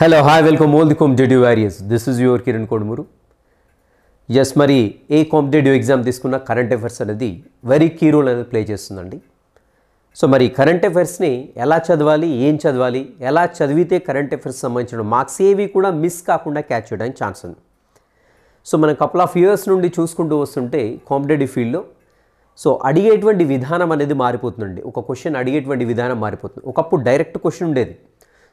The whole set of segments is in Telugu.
hello hi welcome all the డెడ్యూ warriors this is your Kiran Kodumuru ఎస్ మరి ఏ కాంపిటేటివ్ ఎగ్జామ్ తీసుకున్న కరెంట్ అఫైర్స్ అనేది వెరీ కీ రోల్ అనేది ప్లే చేస్తుందండి సో మరి కరెంట్ అఫైర్స్ని ఎలా చదవాలి ఏం చదవాలి ఎలా చదివితే కరెంట్ అఫైర్స్ సంబంధించిన మార్క్స్ ఏవి కూడా మిస్ కాకుండా క్యాచ్ చేయడానికి ఛాన్స్ ఉంది సో మనం కపుల్ ఆఫ్ ఇయర్స్ నుండి చూసుకుంటూ వస్తుంటే కాంపిటేటివ్ ఫీల్డ్లో సో అడిగేటువంటి విధానం అనేది మారిపోతుందండి ఒక క్వశ్చన్ అడిగేటువంటి విధానం మారిపోతుంది ఒకప్పుడు డైరెక్ట్ క్వశ్చన్ ఉండేది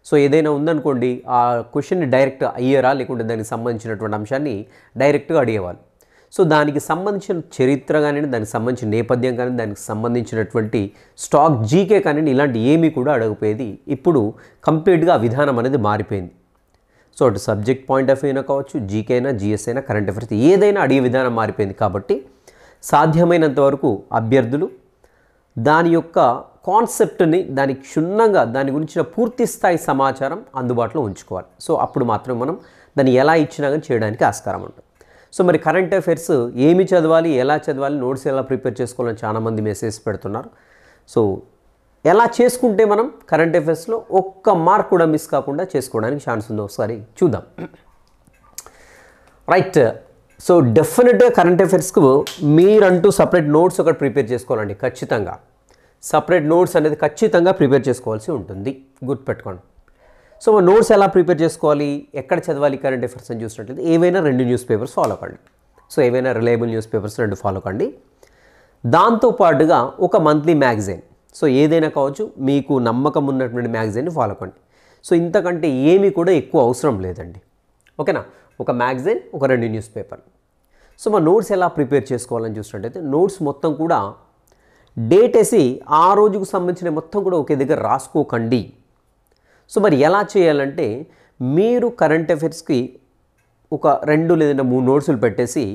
సో ఏదైనా ఉందనుకోండి ఆ క్వశ్చన్ డైరెక్ట్ అయ్యారా లేకుంటే దానికి సంబంధించినటువంటి అంశాన్ని డైరెక్ట్గా అడిగేవాళ్ళు సో దానికి సంబంధించిన చరిత్ర కానివ్వండి దానికి సంబంధించిన నేపథ్యం కానీ దానికి సంబంధించినటువంటి స్టాక్ జీకే కానివ్వండి ఇలాంటి ఏమీ కూడా అడగపోయేది ఇప్పుడు కంప్లీట్గా విధానం అనేది మారిపోయింది సో అటు సబ్జెక్ట్ పాయింట్ ఆఫ్ వ్యూనా కావచ్చు జీకే అయినా జిఎస్ అయినా కరెంట్ అఫేర్స్ ఏదైనా అడిగే విధానం మారిపోయింది కాబట్టి సాధ్యమైనంత వరకు అభ్యర్థులు దాని యొక్క కాన్సెప్ట్ని దాని క్షుణ్ణంగా దాని గురించిన పూర్తి స్థాయి సమాచారం అందుబాటులో ఉంచుకోవాలి సో అప్పుడు మాత్రం మనం దాన్ని ఎలా ఇచ్చినా కానీ చేయడానికి ఆస్కారం ఉంటుంది సో మరి కరెంట్ అఫైర్స్ ఏమి చదవాలి ఎలా చదవాలి నోట్స్ ఎలా ప్రిపేర్ చేసుకోవాలని చాలామంది మెసేజ్ పెడుతున్నారు సో ఎలా చేసుకుంటే మనం కరెంట్ అఫైర్స్లో ఒక్క మార్క్ కూడా మిస్ కాకుండా చేసుకోవడానికి ఛాన్స్ ఉందో ఒకసారి చూద్దాం రైట్ సో డెఫినెట్గా కరెంట్ అఫైర్స్కు మీరంటూ సపరేట్ నోట్స్ ఒకటి ప్రిపేర్ చేసుకోవాలండి ఖచ్చితంగా సపరేట్ నోట్స్ అనేది ఖచ్చితంగా ప్రిపేర్ చేసుకోవాల్సి ఉంటుంది గుర్తుపెట్టుకోండి సో మా నోట్స్ ఎలా ప్రిపేర్ చేసుకోవాలి ఎక్కడ చదవాలి కరెంట్ అఫేర్స్ అని చూసినట్లయితే ఏవైనా రెండు న్యూస్ పేపర్స్ ఫాలో కండి సో ఏవైనా రిలయబుల్ న్యూస్ పేపర్స్ రెండు ఫాలో కండి దాంతోపాటుగా ఒక మంత్లీ మ్యాగజైన్ సో ఏదైనా కావచ్చు మీకు నమ్మకం ఉన్నటువంటి మ్యాగజైన్ని ఫాలో కండి సో ఇంతకంటే ఏమీ కూడా ఎక్కువ అవసరం లేదండి ఓకేనా ఒక మ్యాగజైన్ ఒక రెండు న్యూస్ పేపర్ సో మా నోట్స్ ఎలా ప్రిపేర్ చేసుకోవాలని చూసినట్టయితే నోట్స్ మొత్తం కూడా డేట్ వేసి ఆ రోజుకు సంబంధించిన మొత్తం కూడా ఒకే దగ్గర రాసుకోకండి సో మరి ఎలా చేయాలంటే మీరు కరెంట్ అఫైర్స్కి ఒక రెండు లేదంటే మూడు నోట్సులు పెట్టేసి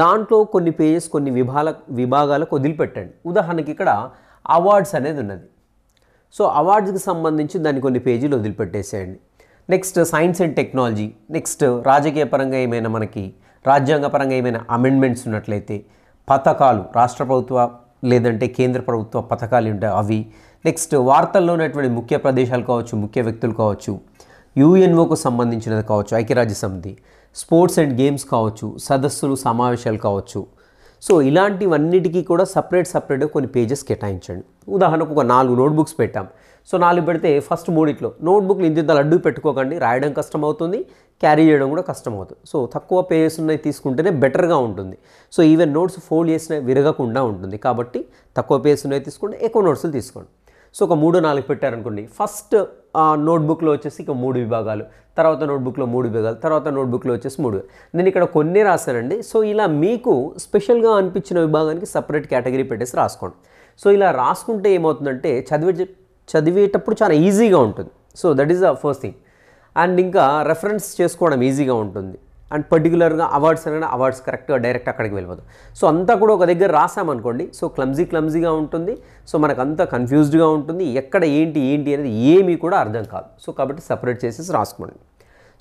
దాంట్లో కొన్ని పేజెస్ కొన్ని విభాల విభాగాలకు వదిలిపెట్టండి ఉదాహరణకి ఇక్కడ అవార్డ్స్ అనేది ఉన్నది సో అవార్డ్స్కి సంబంధించి దాన్ని కొన్ని పేజీలు వదిలిపెట్టేసేయండి next science and technology next రాజకీయ పరంగా ఏమైనా మనకి రాజ్యాంగ పరంగా ఏమైనా అమెండ్మెంట్స్ ఉన్నట్లయితే పథకాలు రాష్ట్ర ప్రభుత్వ లేదంటే కేంద్ర ప్రభుత్వ పథకాలు ఉంటాయి అవి నెక్స్ట్ వార్తల్లో ఉన్నటువంటి ముఖ్య ప్రదేశాలు కావచ్చు ముఖ్య వ్యక్తులు కావచ్చు యుఎన్ఓకు సంబంధించినది కావచ్చు ఐక్యరాజ్య సమితి స్పోర్ట్స్ అండ్ గేమ్స్ కావచ్చు సదస్సులు సమావేశాలు కావచ్చు సో ఇలాంటివన్నిటికీ కూడా సపరేట్ సపరేట్గా కొన్ని పేజెస్ కేటాయించండి ఉదాహరణకు ఒక నాలుగు నోట్బుక్స్ పెట్టాం సో నాలుగు పెడితే ఫస్ట్ మూడిట్లో నోట్బుక్లు ఇంతింతలు అడ్డు పెట్టుకోకండి రాయడం కష్టం అవుతుంది క్యారీ చేయడం కూడా కష్టం అవుతుంది సో తక్కువ పేజెస్ ఉన్నాయి తీసుకుంటేనే బెటర్గా ఉంటుంది సో ఈవెన్ నోట్స్ ఫోల్డ్ చేసిన విరగకుండా ఉంటుంది కాబట్టి తక్కువ పేజెస్ ఉన్నాయి తీసుకుంటే ఎక్కువ నోట్స్లు తీసుకోండి సో ఒక మూడు నాలుగు పెట్టారనుకోండి ఫస్ట్ నోట్బుక్లో వచ్చేసి ఇక మూడు విభాగాలు తర్వాత నోట్బుక్లో మూడు విభాగాలు తర్వాత నోట్బుక్లో వచ్చేసి మూడు నేను ఇక్కడ కొన్ని రాశానండి సో ఇలా మీకు స్పెషల్గా అనిపించిన విభాగానికి సపరేట్ కేటగిరీ పెట్టేసి రాసుకోండి సో ఇలా రాసుకుంటే ఏమవుతుందంటే చదివే చదివేటప్పుడు చాలా ఈజీగా ఉంటుంది so that is the first thing and ఇంకా రెఫరెన్స్ చేసుకోవడం ఈజీగా ఉంటుంది అండ్ పర్టికులర్గా అవార్డ్స్ అనగా అవార్డ్స్ కరెక్ట్గా డైరెక్ట్ అక్కడికి వెళ్ళిపోదు సో అంతా కూడా ఒక దగ్గర రాసామనుకోండి సో క్లమ్జీ క్లమ్జీగా ఉంటుంది సో మనకు అంతా కన్ఫ్యూజ్డ్గా ఉంటుంది ఎక్కడ ఏంటి ఏంటి అనేది ఏమీ కూడా అర్థం కాదు సో కాబట్టి సపరేట్ చేసేసి రాసుకోండి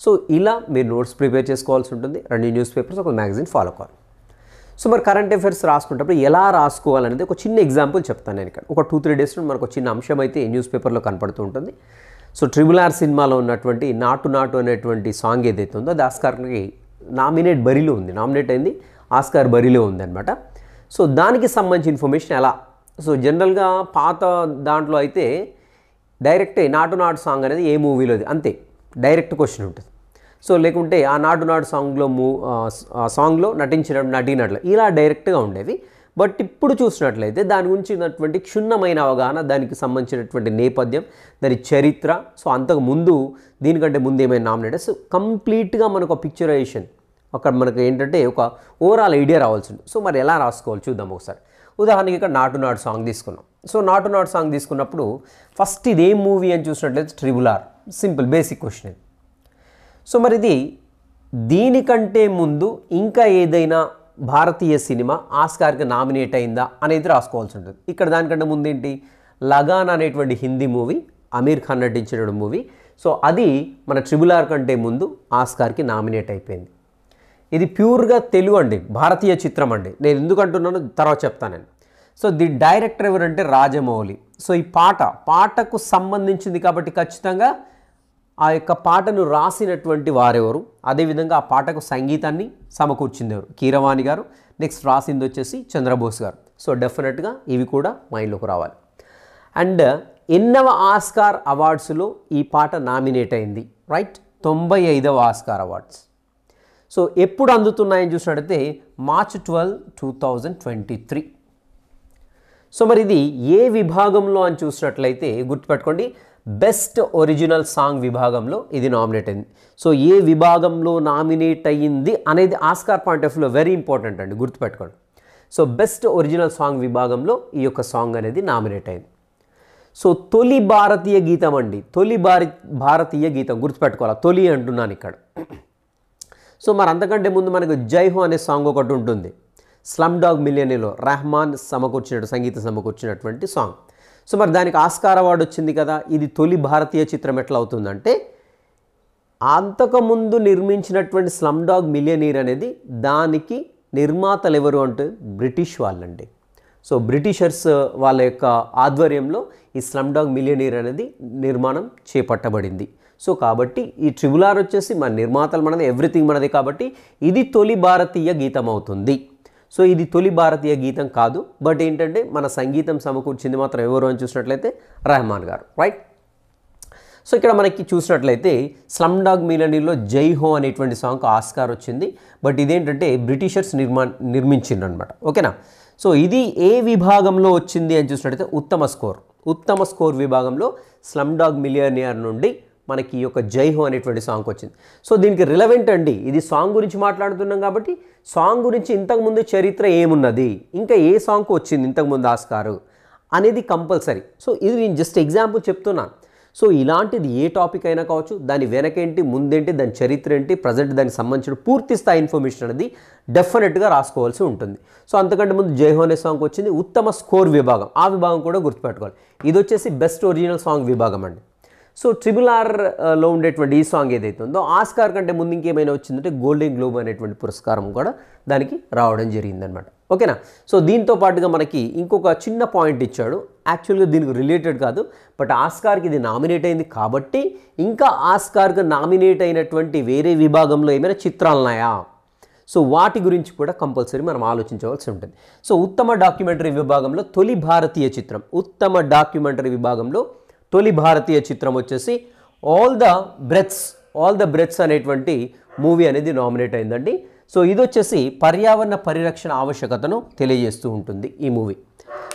సో ఇలా మీరు నోట్స్ ప్రిపేర్ చేసుకోవాల్సి ఉంటుంది రెండు న్యూస్ పేపర్స్ ఒక మ్యాగజైన్ ఫాలో కావాలి సో మరి కరెంట్ అఫైర్స్ రాసుకునేటప్పుడు ఎలా రాసుకోవాలనేది ఒక చిన్న ఎగ్జాంపుల్ చెప్తాను నేను ఇక్కడ ఒక టూ త్రీ డేస్ నుండి మనకు చిన్న అంశం అయితే న్యూస్ పేపర్లో కనపడుతూ ఉంటుంది సో ట్రిబుల్ ఆర్ సినిమాలో ఉన్నటువంటి నాటు నాటు అనేటువంటి సాంగ్ ఏదైతే ఉందో అది ఆస్కార్కి నామినేట్ బరిలో ఉంది నామినేట్ అయింది ఆస్కార్ బరిలో ఉంది అనమాట సో దానికి సంబంధించి ఇన్ఫర్మేషన్ ఎలా సో జనరల్గా పాత దాంట్లో అయితే డైరెక్ట్ నాటు నాటు సాంగ్ అనేది ఏ మూవీలోది అంతే డైరెక్ట్ క్వశ్చన్ ఉంటుంది సో లేకుంటే ఆ నాడు నాడు సాంగ్లో మూ సాంగ్లో నటించిన నటీనటులు ఇలా డైరెక్ట్గా ఉండేవి బట్ ఇప్పుడు చూసినట్లయితే దాని గురించి ఉన్నటువంటి క్షుణ్ణమైన అవగాహన దానికి సంబంధించినటువంటి నేపథ్యం దాని చరిత్ర సో అంతకు ముందు దీనికంటే ముందు ఏమైనా నామినేటర్స్ కంప్లీట్గా మనకు ఒక పిక్చరైజేషన్ అక్కడ మనకు ఏంటంటే ఒక ఓవరాల్ ఐడియా రావాల్సి రావాల్సింది సో మరి ఎలా రాసుకోవాలి చూద్దాం ఒకసారి ఉదాహరణకి ఇక్కడ నాటు నాటు సాంగ్ తీసుకున్నాం సో నాటు నాటు సాంగ్ తీసుకున్నప్పుడు ఫస్ట్ ఇదేం మూవీ అని చూసినట్లయితే triple R simple basic question ఇది సో మరి ఇది దీనికంటే ముందు ఇంకా ఏదైనా భారతీయ సినిమా ఆస్కార్కి నామినేట్ అయిందా అనేది రాసుకోవాల్సి ఉంటుంది ఇక్కడ దానికంటే ముందేంటి లగాన్ అనేటువంటి హిందీ మూవీ అమీర్ ఖాన్ నటించిన మూవీ సో అది మన ట్రిబుల్ ఆర్ కంటే ముందు ఆస్కార్కి నామినేట్ అయిపోయింది ఇది ప్యూర్గా తెలుగు అండి భారతీయ చిత్రం అండి నేను ఎందుకంటున్నాను తర్వాత చెప్తాను నేను సో ది డైరెక్టర్ ఎవరంటే రాజమౌళి సో ఈ పాట పాటకు సంబంధించింది కాబట్టి ఖచ్చితంగా ఆ యొక్క పాటను రాసినటువంటి వారెవరు అదేవిధంగా ఆ పాటకు సంగీతాన్ని సమకూర్చింది ఎవరు కీరవాణి గారు నెక్స్ట్ రాసింది వచ్చేసి చంద్రబోస్ గారు సో డెఫినెట్గా ఇవి కూడా మైండ్లోకి రావాలి అండ్ ఎన్నవ ఆస్కార్ అవార్డ్స్లో ఈ పాట నామినేట్ అయింది రైట్ తొంభై ఐదవ ఆస్కార్ అవార్డ్స్ సో ఎప్పుడు అందుతున్నాయని చూసినట్టయితే March twelve two thousand twenty three so మరి ఇది ఏ విభాగంలో అని చూసినట్లయితే గుర్తుపెట్టుకోండి బెస్ట్ ఒరిజినల్ సాంగ్ విభాగంలో ఇది నామినేట్ అయింది సో ఏ విభాగంలో నామినేట్ అయ్యింది అనేది ఆస్కార్ పాయింట్ ఆఫ్ వ్యూలో వెరీ ఇంపార్టెంట్ అండి గుర్తుపెట్టుకోండి సో బెస్ట్ ఒరిజినల్ సాంగ్ విభాగంలో ఈ యొక్క సాంగ్ అనేది నామినేట్ అయింది సో తొలి భారతీయ గీతం అండి తొలి భారీ భారతీయ గీతం గుర్తుపెట్టుకోవాలి తొలి అంటున్నాను ఇక్కడ సో మరి అంతకంటే ముందు మనకు జైహో అనే సాంగ్ ఒకటి ఉంటుంది స్లమ్ డాగ్ మిలియనీలో రెహమాన్ సమకూర్చినట్టు సంగీత సమకూర్చినటువంటి సాంగ్ సో మరి దానికి ఆస్కార్ అవార్డు వచ్చింది కదా ఇది తొలి భారతీయ చిత్రం ఎట్లా అవుతుందంటే అంతకుముందు నిర్మించినటువంటి స్లమ్ డాగ్ మిలియనీర్ అనేది దానికి నిర్మాతలు ఎవరు అంటే బ్రిటిష్ వాళ్ళండి సో బ్రిటిషర్స్ వాళ్ళ యొక్క ఆధ్వర్యంలో ఈ స్లమ్ డాగ్ మిలియనీర్ అనేది నిర్మాణం చేపట్టబడింది సో కాబట్టి ఈ ట్రిబులార్ వచ్చేసి మన నిర్మాతలు మనది ఎవ్రీథింగ్ మనది కాబట్టి ఇది తొలి భారతీయ గీతం అవుతుంది సో ఇది తొలి భారతీయ గీతం కాదు బట్ ఏంటంటే మన సంగీతం సమకూర్చింది మాత్రం ఎవరు అని చూసినట్లయితే రెహమాన్ గారు రైట్ సో ఇక్కడ మనకి చూసినట్లయితే స్లమ్ డాగ్ మిలనీలో జై హో అనేటువంటి సాంగ్ ఆస్కార్ వచ్చింది బట్ ఇదేంటంటే బ్రిటిషర్స్ నిర్మా నిర్మించిండ్రనమాట ఓకేనా సో ఇది ఏ విభాగంలో వచ్చింది అని చూసినట్లయితే ఉత్తమ స్కోర్ ఉత్తమ స్కోర్ విభాగంలో స్లమ్ డాగ్ మిలియనియర్ నుండి మనకి ఈ యొక్క జైహో అనేటువంటి సాంగ్ వచ్చింది సో దీనికి రిలవెంట్ అండి ఇది సాంగ్ గురించి మాట్లాడుతున్నాం కాబట్టి సాంగ్ గురించి ఇంతకుముందు చరిత్ర ఏమున్నది ఇంకా ఏ సాంగ్కు వచ్చింది ఇంతకుముందు ఆస్కారు అనేది కంపల్సరీ సో ఇది నేను జస్ట్ ఎగ్జాంపుల్ చెప్తున్నాను సో ఇలాంటిది ఏ టాపిక్ అయినా కావచ్చు దాని వెనకేంటి ముందేంటి దాని చరిత్ర ఏంటి ప్రజెంట్ దానికి సంబంధించిన పూర్తి స్థాయి ఇన్ఫర్మేషన్ అనేది డెఫినెట్గా రాసుకోవాల్సి ఉంటుంది సో అంతకంటే ముందు జైహోనే సాంగ్ వచ్చింది ఉత్తమ స్కోర్ విభాగం ఆ విభాగం కూడా గుర్తుపెట్టుకోవాలి ఇది వచ్చేసి బెస్ట్ ఒరిజినల్ సాంగ్ విభాగం అండి సో ట్రిబుల్ ఆర్లో ఉండేటువంటి ఈ సాంగ్ ఏదైతే ఉందో ఆస్కార్ కంటే ముందు ఇంకేమైనా వచ్చిందంటే గోల్డెన్ గ్లోబ్ అనేటువంటి పురస్కారం కూడా దానికి రావడం జరిగిందనమాట ఓకేనా సో దీంతో పాటుగా మనకి ఇంకొక చిన్న పాయింట్ ఇచ్చాడు యాక్చువల్గా దీనికి రిలేటెడ్ కాదు బట్ ఆస్కార్కి ఇది నామినేట్ అయింది కాబట్టి ఇంకా ఆస్కార్కి నామినేట్ అయినటువంటి వేరే విభాగంలో ఏమైనా చిత్రాలు ఉన్నాయా సో వాటి గురించి కూడా కంపల్సరీ మనం ఆలోచించవలసి ఉంటుంది సో ఉత్తమ డాక్యుమెంటరీ విభాగంలో తొలి భారతీయ చిత్రం ఉత్తమ డాక్యుమెంటరీ విభాగంలో తొలి భారతీయ చిత్రం వచ్చేసి all the breaths all the breaths అనేటువంటి మూవీ అనేది నామినేట్ అయిందండి సో ఇది వచ్చేసి పర్యావరణ పరిరక్షణ ఆవశ్యకతను తెలియజేస్తూ ఉంటుంది ఈ మూవీ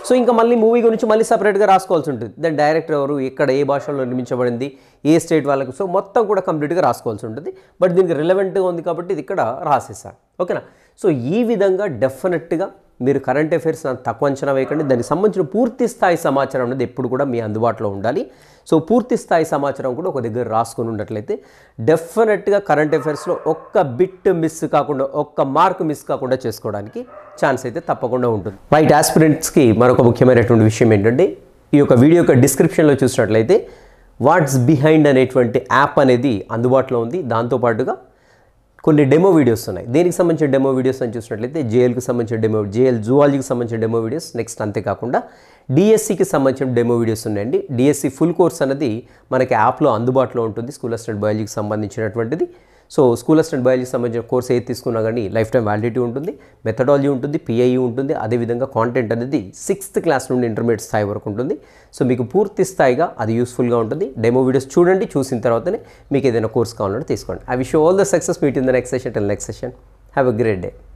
సో ఇంకా మళ్ళీ మూవీ గురించి మళ్ళీ సపరేట్గా రాసుకోవాల్సి ఉంటుంది దాని డైరెక్టర్ ఎవరు ఎక్కడ ఏ భాషలో నిర్మించబడింది ఏ స్టేట్ వాళ్ళకు సో మొత్తం కూడా కంప్లీట్గా రాసుకోవాల్సి ఉంటుంది బట్ దీనికి రిలవెంట్గా ఉంది కాబట్టి ఇది ఇక్కడ రాసేసాను ఓకేనా సో ఈ విధంగా డెఫినెట్గా మీరు కరెంట్ అఫైర్స్ అంత తక్కువ అంచనా వేయకండి దానికి సంబంధించిన పూర్తి స్థాయి సమాచారం అనేది ఎప్పుడు కూడా మీ అందుబాటులో ఉండాలి సో పూర్తి స్థాయి సమాచారం కూడా ఒక దగ్గర రాసుకుని ఉన్నట్లయితే డెఫినెట్గా కరెంట్ అఫైర్స్లో ఒక్క బిట్ మిస్ కాకుండా ఒక్క మార్క్ మిస్ కాకుండా చేసుకోవడానికి ఛాన్స్ అయితే తప్పకుండా ఉంటుంది వైట్ ఆస్పిరెంట్స్కి మరొక ముఖ్యమైనటువంటి విషయం ఏంటంటే ఈ యొక్క వీడియో యొక్క డిస్క్రిప్షన్లో చూసినట్లయితే వాట్స్ బిహైండ్ అనేటువంటి యాప్ అనేది అందుబాటులో ఉంది దాంతోపాటుగా కొన్ని డెమో వీడియోస్ ఉన్నాయి దీనికి సంబంధించిన డెమో వీడియోస్ అని చూసినట్లయితే జేఎల్కి సంబంధించిన డెమో జేఎల్ జువాలజీకి సంబంధించిన డెమో వీడియోస్ నెక్స్ట్ అంతేకాకుండా డిఎస్సికి సంబంధించిన డెమో వీడియోస్ ఉన్నాయండి డిఎస్సి ఫుల్ కోర్స్ అనేది మనకి యాప్లో అందుబాటులో ఉంటుంది స్కూల్ అసిస్టెంట్ బయాలజీకి సంబంధించినటువంటిది సో స్కూల్ అసిస్టెంట్ బయాలజీ సంబంధించిన కోర్స్ ఏది తీసుకున్నా కానీ లైఫ్ టైం వ్యాలిడిటీ ఉంటుంది మెథడాలజీ ఉంటుంది పిఐఈ ఉంటుంది అదేవిధంగా కాంటెంట్ అనేది సిక్స్త్ క్లాస్ నుండి ఇంటర్మీడియట్ స్థాయి వరకు ఉంటుంది సో మీకు పూర్తి స్థాయిగా అది యూస్ఫుల్గా ఉంటుంది డెమో వీడియోస్ చూడండి చూసిన తర్వాతనే మీకు ఏదైనా కోర్స్ కావాలంటే తీసుకోండి I wish all the success meet in the next session then next session have a great day